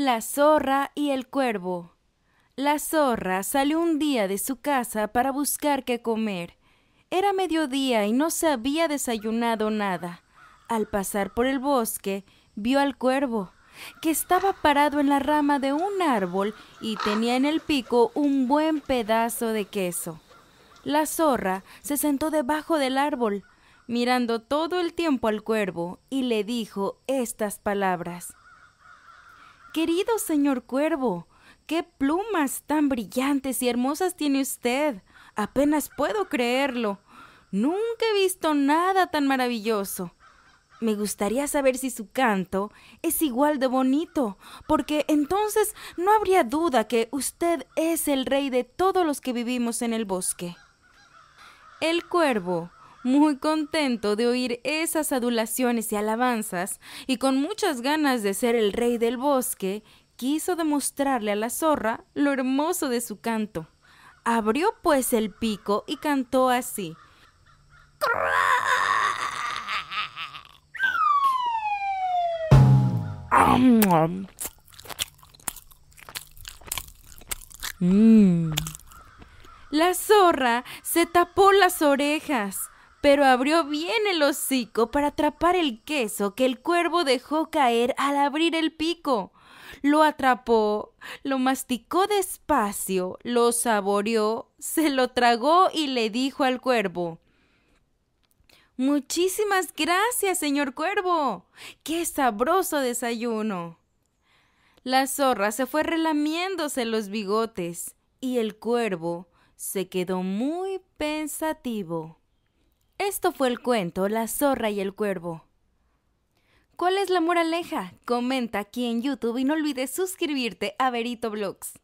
La zorra y el cuervo. La zorra salió un día de su casa para buscar qué comer. Era mediodía y no se había desayunado nada. Al pasar por el bosque, vio al cuervo, que estaba parado en la rama de un árbol y tenía en el pico un buen pedazo de queso. La zorra se sentó debajo del árbol, mirando todo el tiempo al cuervo, y le dijo estas palabras. Querido señor Cuervo, qué plumas tan brillantes y hermosas tiene usted. Apenas puedo creerlo. Nunca he visto nada tan maravilloso. Me gustaría saber si su canto es igual de bonito, porque entonces no habría duda que usted es el rey de todos los que vivimos en el bosque. El cuervo muy contento de oír esas adulaciones y alabanzas, y con muchas ganas de ser el rey del bosque, quiso demostrarle a la zorra lo hermoso de su canto. Abrió pues el pico y cantó así. Mm. La zorra se tapó las orejas pero abrió bien el hocico para atrapar el queso que el cuervo dejó caer al abrir el pico. Lo atrapó, lo masticó despacio, lo saboreó, se lo tragó y le dijo al cuervo Muchísimas gracias, señor cuervo. Qué sabroso desayuno. La zorra se fue relamiéndose los bigotes y el cuervo se quedó muy pensativo. Esto fue el cuento La zorra y el cuervo. ¿Cuál es la moraleja? Comenta aquí en YouTube y no olvides suscribirte a Verito Blogs.